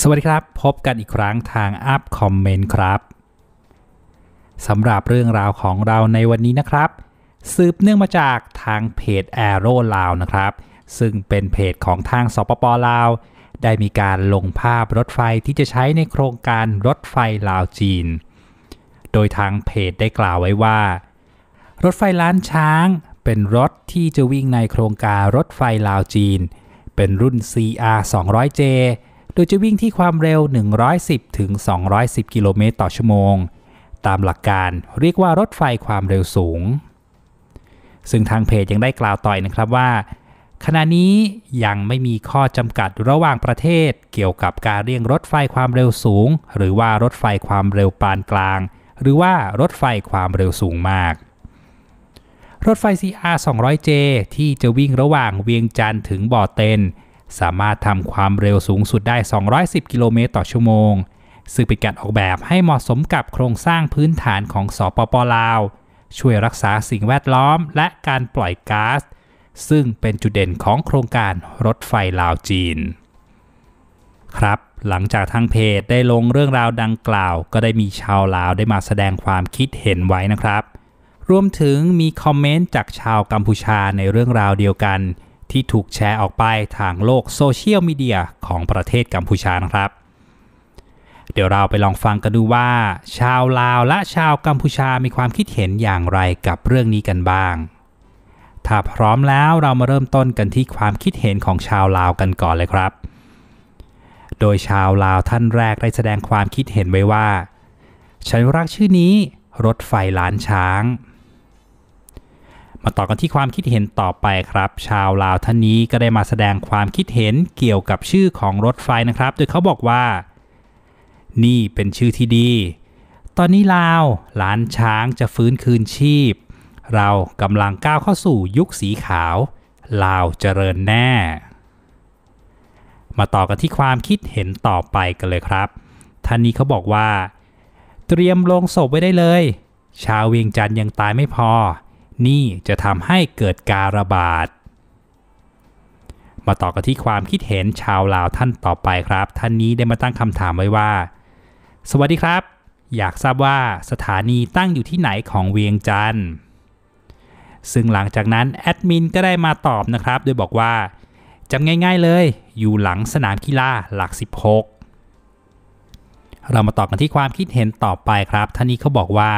สวัสดีครับ พบกันอีกครั้งทาง Up Comment ครับ สำหรับเรื่องราวของเราในวันนี้นะครับ สืบเนื่องมาจากทางเพจ Arrow ลาวนะครับซึ่งเป็นเพจของทางสปปลาว ได้มีการลงภาพรถไฟที่จะใช้ในโครงการรถไฟลาวจีน โดยทางเพจได้กล่าวไว้ว่า รถไฟล้านช้างเป็นรถที่จะวิ่งในโครงการรถไฟลาวจีน เป็นรุ่น CR 200J โดยจะวิ่งที่ความเร็ว 110-210 กิโลเมตรต่อชั่วโมง ตามหลักการเรียกว่ารถไฟความเร็วสูง ซึ่งทางเพจยังได้กล่าวต่อยนะครับว่า ขณะนี้ยังไม่มีข้อจำกัดระหว่างประเทศเกี่ยวกับการเรียกรถไฟความเร็วสูง หรือว่ารถไฟความเร็วปานกลาง หรือว่ารถไฟความเร็วสูงมาก รถไฟ CR 200J ที่จะวิ่งระหว่างเวียงจันทร์ถึงบ่อเต็นสามารถทำความเร็วสูงสุดได้ 210 กิโลเมตรต่อชั่วโมง ซึ่งเป็นการออกแบบให้เหมาะสมกับโครงสร้างพื้นฐานของสอปปลาว ช่วยรักษาสิ่งแวดล้อมและการปล่อยก๊าซ ซึ่งเป็นจุดเด่นของโครงการรถไฟลาวจีน ครับ หลังจากทางเพจได้ลงเรื่องราวดังกล่าว ก็ได้มีชาวลาวได้มาแสดงความคิดเห็นไว้นะครับ รวมถึงมีคอมเมนต์จากชาวกัมพูชาในเรื่องราวเดียวกันที่ถูกแชร์ออกไปทางโลกโซเชียลมีเดียของประเทศกัมพูชานะครับ เดี๋ยวเราไปลองฟังกันดูว่า ชาวลาวและชาวกัมพูชา มีความคิดเห็นอย่างไรกับเรื่องนี้กันบ้าง ถ้าพร้อมแล้วเรามาเริ่มต้นกันที่ความคิดเห็นของชาวลาวกันก่อนเลยครับ โดยชาวลาวท่านแรกได้แสดงความคิดเห็นไว้ว่าฉันรักชื่อนี้รถไฟล้านช้างมาต่อกันที่ความคิดเห็นต่อไปครับ ชาวลาวท่านนี้ก็ได้มาแสดงความคิดเห็นเกี่ยวกับชื่อของรถไฟนะครับ โดยเขาบอกว่า นี่เป็นชื่อที่ดี ตอนนี้ลาวล้านช้างจะฟื้นคืนชีพ เรากำลังก้าวเข้าสู่ยุคสีขาว ลาวเจริญแน่ มาต่อกันที่ความคิดเห็นต่อไปกันเลยครับ ท่านนี้เขาบอกว่า เตรียมลงศพไว้ได้เลย ชาวเวียงจันทร์ยังตายไม่พอนี่จะทำให้เกิดการระบาด มาต่อกันที่ความคิดเห็นชาวลาวท่านต่อไปครับ ท่านนี้ได้มาตั้งคำถามไว้ว่า สวัสดีครับ อยากทราบว่าสถานีตั้งอยู่ที่ไหนของเวียงจันทร์ ซึ่งหลังจากนั้นแอดมินก็ได้มาตอบนะครับ โดยบอกว่าจำง่าย ๆ เลย อยู่หลังสนามกีฬาหลัก 16 เรามาต่อกันที่ความคิดเห็นต่อไปครับ ท่านนี้เขาบอกว่า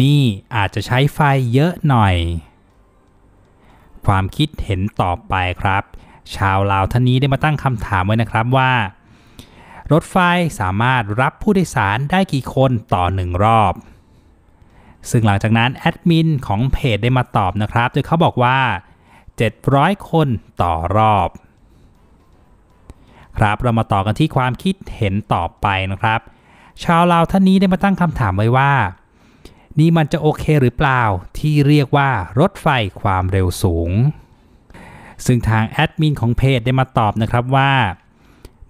นี่อาจจะใช้ไฟเยอะหน่อย ความคิดเห็นต่อไปครับ ชาวลาวท่านนี้ได้มาตั้งคำถามไว้นะครับว่ารถไฟสามารถรับผู้โดยสารได้กี่คนต่อหนึ่งรอบ ซึ่งหลังจากนั้นแอดมินของเพจได้มาตอบนะครับ โดยเขาบอกว่า700 คนต่อรอบ ครับเรามาต่อกันที่ความคิดเห็นต่อไปนะครับ ชาวลาวท่านนี้ได้มาตั้งคำถามไว้ว่านี่มันจะโอเคหรือเปล่าที่เรียกว่า รถไฟความเร็วสูง ซึ่งทางแอดมินของเพจได้มาตอบนะครับว่า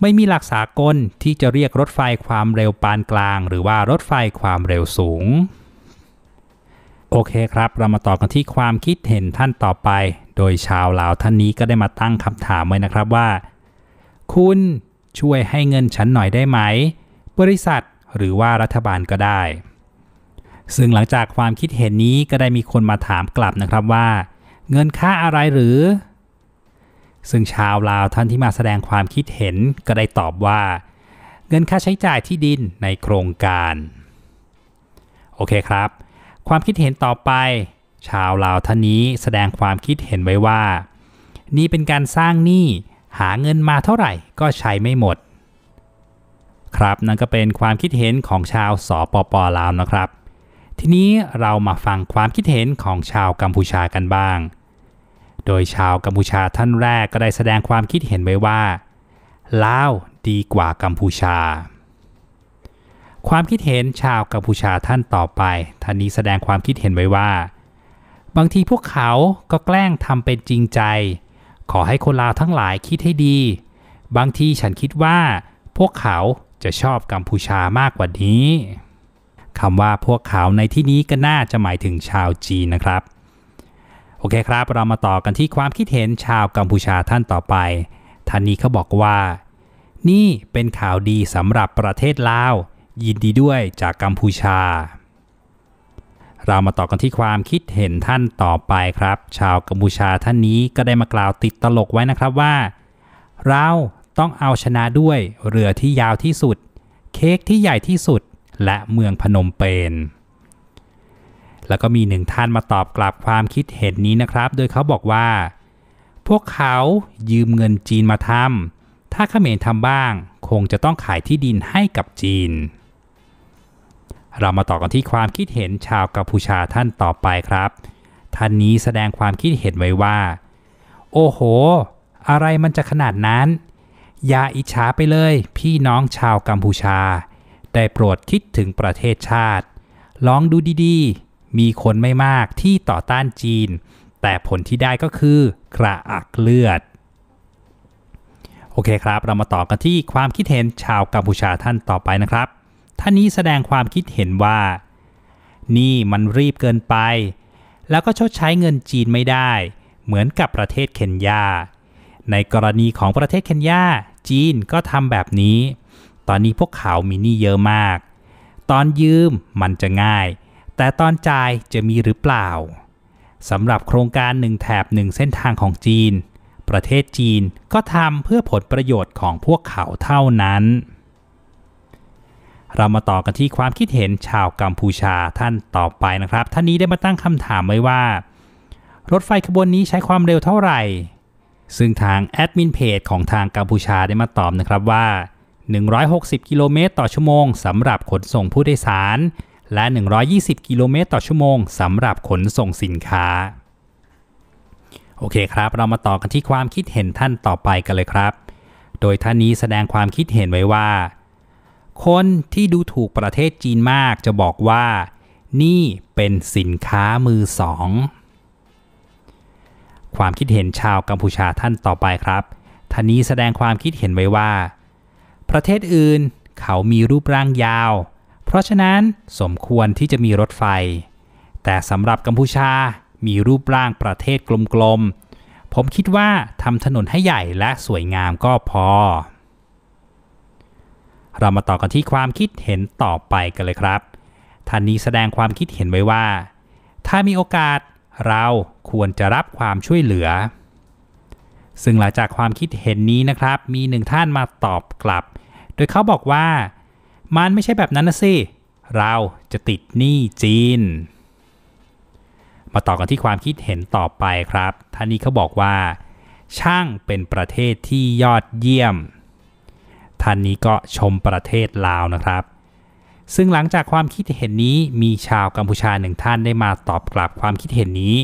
ไม่มีหลักสากลที่จะเรียกรถไฟความเร็วปานกลางหรือว่ารถไฟความเร็วสูง โอเคครับเรามาต่อกันที่ความคิดเห็นท่านต่อไป โดยชาวลาวท่านนี้ก็ได้มาตั้งคำถามไว้นะครับว่า คุณช่วยให้เงินฉันหน่อยได้ไหม บริษัทหรือว่ารัฐบาลก็ได้ซึ่งหลังจากความคิดเห็นนี้ก็ได้มีคนมาถามกลับนะครับว่า เงินค่าอะไรหรือ ซึ่งชาวลาวท่านที่มาแสดงความคิดเห็นก็ได้ตอบว่า เงินค่าใช้จ่ายที่ดินในโครงการ โอเคครับ ความคิดเห็นต่อไป ชาวลาวท่านนี้แสดงความคิดเห็นไว้ว่า นี่เป็นการสร้างหนี้ หาเงินมาเท่าไหร่ก็ใช้ไม่หมด ครับนั่นก็เป็นความคิดเห็นของชาวสปปลาวนะครับทีนี้เรามาฟังความคิดเห็นของชาวกัมพูชากันบ้าง โดยชาวกัมพูชาท่านแรกก็ได้แสดงความคิดเห็นไว้ว่าลาวดีกว่ากัมพูชา ความคิดเห็นชาวกัมพูชาท่านต่อไปท่านนี้แสดงความคิดเห็นไว้ว่า บางทีพวกเขาก็แกล้งทำเป็นจริงใจ ขอให้คนลาวทั้งหลายคิดให้ดี บางทีฉันคิดว่า พวกเขาจะชอบกัมพูชามากกว่านี้คำว่าพวกเขาในที่นี้ก็น่าจะหมายถึงชาวจีนนะครับ โอเคครับ เรามาต่อกันที่ความคิดเห็นชาวกัมพูชาท่านต่อไปท่านนี้เขาบอกว่า นี่เป็นข่าวดีสำหรับประเทศลาวยินดีด้วยจากกัมพูชา เรามาต่อกันที่ความคิดเห็นท่านต่อไปครับ ชาวกัมพูชาท่านนี้ก็ได้มากล่าวติดตลกไว้นะครับว่า เราต้องเอาชนะด้วยเรือที่ยาวที่สุดเค้กที่ใหญ่ที่สุดและเมืองพนมเปญแล้วก็มีหนึ่งท่านมาตอบกลับความคิดเห็นนี้นะครับ โดยเขาบอกว่า พวกเขายืมเงินจีนมาทำถ้าเขมรทำบ้างคงจะต้องขายที่ดินให้กับจีน เรามาต่อกันที่ความคิดเห็นชาวกัมพูชาท่านต่อไปครับ ท่านนี้แสดงความคิดเห็นไว้ว่า โอ้โห อะไรมันจะขนาดนั้น อย่าอิจฉาไปเลย พี่น้องชาวกัมพูชาได้โปรดคิดถึงประเทศชาติ ลองดูดีๆ มีคนไม่มากที่ต่อต้านจีน แต่ผลที่ได้ก็คือกระอักเลือด โอเคครับ เรามาต่อกันที่ความคิดเห็นชาวกัมพูชาท่านต่อไปนะครับ ท่านนี้แสดงความคิดเห็นว่า นี่มันรีบเกินไป แล้วก็ชดใช้เงินจีนไม่ได้ เหมือนกับประเทศเคนยาในกรณีของประเทศเคนยาจีนก็ทำแบบนี้ตอนนี้พวกเขามีหนี้เยอะมาก ตอนยืมมันจะง่าย แต่ตอนจ่ายจะมีหรือเปล่า สำหรับโครงการหนึ่งแถบหนึ่งเส้นทางของจีน ประเทศจีนก็ทำเพื่อผลประโยชน์ของพวกเขาเท่านั้น เรามาต่อกันที่ความคิดเห็นชาวกัมพูชาท่านต่อไปนะครับ ท่านนี้ได้มาตั้งคำถามไว้ว่า รถไฟขบวนนี้ใช้ความเร็วเท่าไหร่ ซึ่งทางแอดมินเพจของทางกัมพูชาได้มาตอบนะครับว่า160กิโลเมตรต่อชั่วโมงสำหรับขนส่งผู้โดยสาร และ 120กิโลเมตรต่อชั่วโมงสำหรับขนส่งสินค้า โอเคครับเรามาต่อกันที่ความคิดเห็นท่านต่อไปกันเลยครับ โดยท่านนี้แสดงความคิดเห็นไว้ว่า คนที่ดูถูกประเทศจีนมากจะบอกว่า นี่เป็นสินค้ามือสองความคิดเห็นชาวกัมพูชาท่านต่อไปครับท่านนี้แสดงความคิดเห็นไว้ว่าประเทศอื่นเขามีรูปร่างยาว เพราะฉะนั้นสมควรที่จะมีรถไฟ แต่สำหรับกัมพูชามีรูปร่างประเทศกลมๆผมคิดว่าทำถนนให้ใหญ่และสวยงามก็พอ เรามาต่อกันที่ความคิดเห็นต่อไปกันเลยครับท่านนี้แสดงความคิดเห็นไว้ว่า ถ้ามีโอกาสเราควรจะรับความช่วยเหลือ ซึ่งหลังจากความคิดเห็นนี้นะครับ มีหนึ่งท่านมาตอบกลับโดยเขาบอกว่า มันไม่ใช่แบบนั้นนะสิ เราจะติดหนี้จีน มาต่อกันที่ความคิดเห็นต่อไปครับท่านนี้เขาบอกว่า ช่างเป็นประเทศที่ยอดเยี่ยมท่านนี้ก็ชมประเทศลาวนะครับ ซึ่งหลังจากความคิดเห็นนี้มีชาวกัมพูชาหนึ่งท่านได้มาตอบกลับความคิดเห็นนี้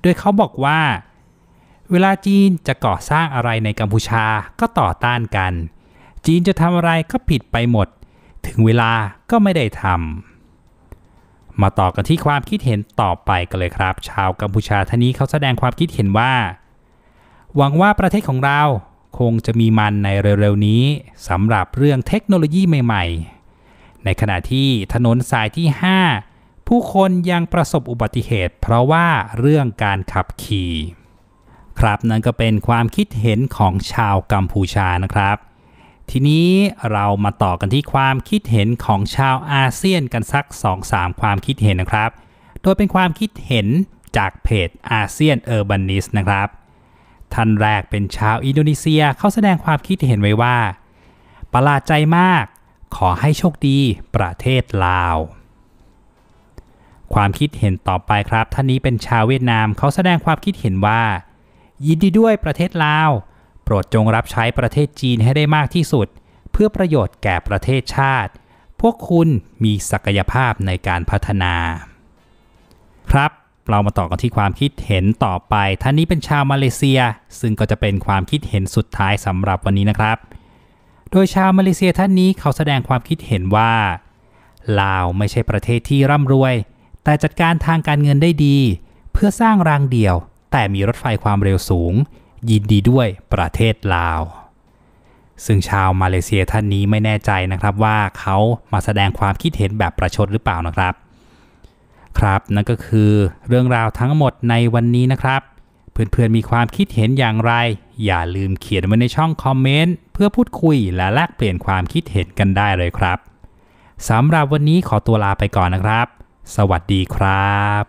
โดยเขาบอกว่า เวลาจีนจะก่อสร้างอะไรในกัมพูชาก็ต่อต้านกันจีนจะทำอะไรก็ผิดไปหมด ถึงเวลาก็ไม่ได้ทำ มาต่อกันที่ความคิดเห็นต่อไปกันเลยครับ ชาวกัมพูชาท่านนี้เขาแสดงความคิดเห็นว่า หวังว่าประเทศของเราคงจะมีมันในเร็วๆนี้สำหรับเรื่องเทคโนโลยีใหม่ ๆ ในขณะที่ถนนสายที่ 5 ผู้คนยังประสบอุบัติเหตุ เพราะว่าเรื่องการขับขี่ ครับนั่นก็เป็นความคิดเห็นของชาวกัมพูชานะครับทีนี้เรามาต่อกันที่ความคิดเห็นของชาวอาเซียนกันสัก 2-3 ความคิดเห็นนะครับ โดยเป็นความคิดเห็นจากเพจอาเซียนเออร์บานิสนะครับ ท่านแรกเป็นชาวอินโดนีเซียเขาแสดงความคิดเห็นไว้ว่าประหลาดใจมากขอให้โชคดีประเทศลาว ความคิดเห็นต่อไปครับ ท่านนี้เป็นชาวเวียดนามเขาแสดงความคิดเห็นว่ายินดีด้วยประเทศลาวโปรดจงรับใช้ประเทศจีนให้ได้มากที่สุด เพื่อประโยชน์แก่ประเทศชาติ พวกคุณมีศักยภาพในการพัฒนา ครับเรามาต่อกันที่ความคิดเห็นต่อไป ท่านนี้เป็นชาวมาเลเซียซึ่งก็จะเป็นความคิดเห็นสุดท้ายสำหรับวันนี้นะครับ โดยชาวมาเลเซียท่านนี้เขาแสดงความคิดเห็นว่าลาวไม่ใช่ประเทศที่ร่ำรวย แต่จัดการทางการเงินได้ดี เพื่อสร้างรางเดี่ยว แต่มีรถไฟความเร็วสูงยินดีด้วยประเทศลาว ซึ่งชาวมาเลเซียท่านนี้ไม่แน่ใจนะครับว่าเขามาแสดงความคิดเห็นแบบประชดหรือเปล่านะครับ ครับนั่นก็คือเรื่องราวทั้งหมดในวันนี้นะครับเพื่อนๆมีความคิดเห็นอย่างไร อย่าลืมเขียนไว้ในช่องคอมเมนต์เพื่อพูดคุยและแลกเปลี่ยนความคิดเห็นกันได้เลยครับสำหรับวันนี้ขอตัวลาไปก่อนนะครับ สวัสดีครับ